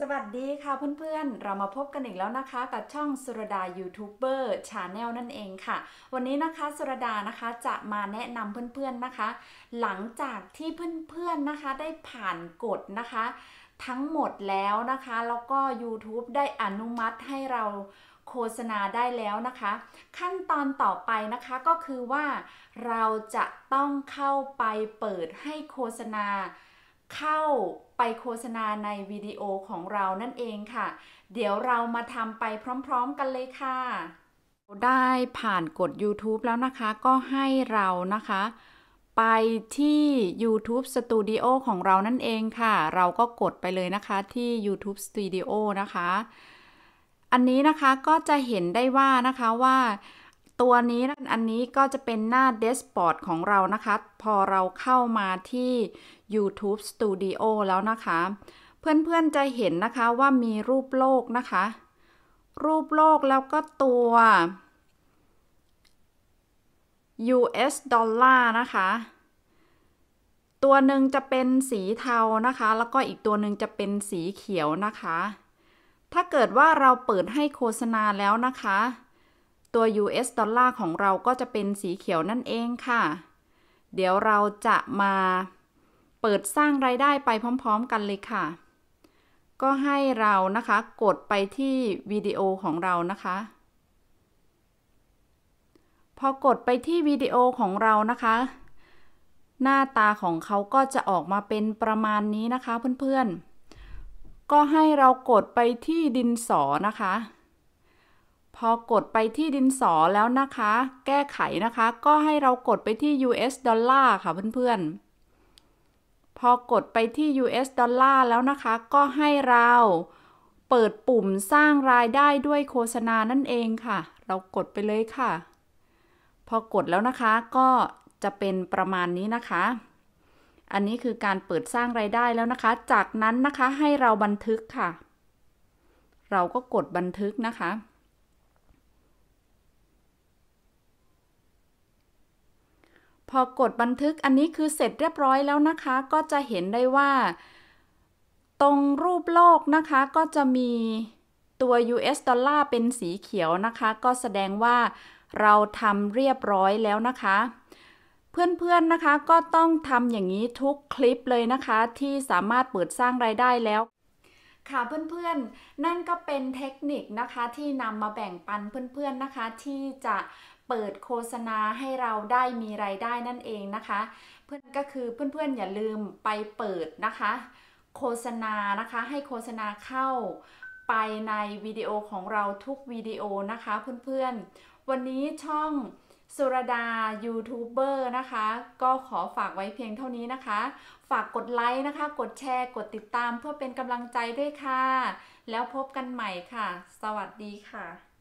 สวัสดีค่ะเพื่อนๆ เรามาพบกันอีกแล้วนะคะกับช่องสุรดายูทูบเบอร์ชาแนลนั่นเองค่ะ วันนี้นะคะสุรดานะคะจะมาแนะนำเพื่อนๆนะคะ หลังจากที่เพื่อนๆนะคะได้ผ่านกฎนะคะ ทั้งหมดแล้วนะคะแล้วก็ YouTube ได้อนุมัติให้เราโฆษณาได้แล้วนะคะ ขั้นตอนต่อไปนะคะก็คือว่าเราจะต้องเข้าไปเปิดให้โฆษณาเข้าไปโฆษณาในวิดีโอของเรานั่นเองค่ะ เดี๋ยวเรามาทำไปพร้อมๆกันเลยค่ะ ได้ผ่านกด YouTube แล้วนะคะก็ให้เรานะคะไปที่ YouTube Studio ของเรานั่นเองค่ะ เราก็กดไปเลยนะคะที่ YouTube Studio นะคะ อันนี้นะคะก็จะเห็นได้ว่านะคะว่าตัวนี้อันนี้ก็จะเป็นหน้าดสก์บอร์ดของเรานะคะ พอเราเข้ามาที่ YouTube Studio แล้วนะคะ เพื่อนๆ จะเห็นนะคะว่ามีรูปโลกนะคะ รูปโลกแล้วก็ตัว US ดอลลาร์นะคะ ตัวหนึ่งจะเป็นสีเทานะคะ แล้วก็อีกตัวหนึ่งจะเป็นสีเขียวนะคะ ถ้าเกิดว่าเราเปิดให้โฆษณาแล้วนะคะตัว US ดอลลาร์ของเราก็จะเป็นสีเขียวนั่นเองค่ะ เดี๋ยวเราจะมาเปิดสร้างรายได้ไปพร้อมๆ กันเลยค่ะ ก็ให้เรานะคะกดไปที่วิดีโอของเรานะคะ พอกดไปที่วิดีโอของเรานะคะ หน้าตาของเขาก็จะออกมาเป็นประมาณนี้นะคะเพื่อนๆ ก็ให้เรากดไปที่ดินสอนะคะพอกดไปที่ดินสอแล้วนะคะ แก้ไขนะคะ ก็ให้เรากดไปที่ US ดอลลาร์ค่ะเพื่อนๆพอกดไปที่ US ดอลลาร์แล้วนะคะ ก็ให้เราเปิดปุ่มสร้างรายได้ด้วยโฆษณา นั่นเองค่ะ เรากดไปเลยค่ะ พอกดแล้วนะคะ ก็จะเป็นประมาณนี้นะคะ อันนี้คือการเปิดสร้างรายได้แล้วนะคะ จากนั้นนะคะให้เราบันทึกค่ะ เราก็กดบันทึกนะคะพอกดบันทึกอันนี้คือเสร็จเรียบร้อยแล้วนะคะ ก็จะเห็นได้ว่า ตรงรูปโลกนะคะก็จะมีตัว US ดอลลาร์เป็นสีเขียวนะคะ ก็แสดงว่าเราทำเรียบร้อยแล้วนะคะ เพื่อนๆนะคะก็ต้องทำอย่างนี้ทุกคลิปเลยนะคะ ที่สามารถเปิดสร้างรายได้แล้วค่ะเพื่อนๆ นั่นก็เป็นเทคนิคนะคะที่นำมาแบ่งปันเพื่อน ๆนะคะ ที่จะเปิดโฆษณาให้เราได้มีไรายได้นั่นเองนะคะเพื่อนก็คือเพื่อนๆ อย่าลืมไปเปิดนะคะ โฆษณานะคะ ให้โฆษณาเข้าไปในวิดีโอของเราทุกวิดีโอนะคะเพื่อนๆ วันนี้ช่องสุรดายูทูบเบอร์นะคะ ก็ขอฝากไว้เพียงเท่านี้นะคะ ฝากกดไลค์นะคะ กดแชร์กดติดตามเพื่อเป็นกำลังใจด้วยค่ะ แล้วพบกันใหม่ค่ะ สวัสดีค่ะ